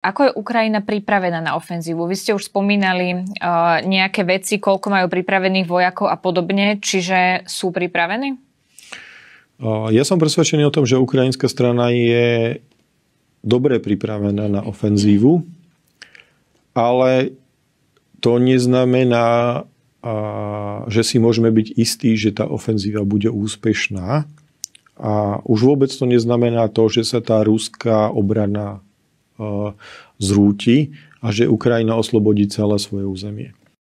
Ako je Ukrajina pripravená na ofenzívu? Vy ste už spomínali uh, nejaké veci, koľko majú pripravených vojakov a podobne, čiže sú pripravení? Uh, ja som presvedčený o tom, že ukrajinská strana je dobre pripravená na ofenzívu, ale to neznamená, uh, že si môžeme byť istí, že tá ofenzíva bude úspešná. A už vôbec to neznamená to, že sa tá ruská obrana zrúti a že Ukrajina oslobodí celé svoje územie.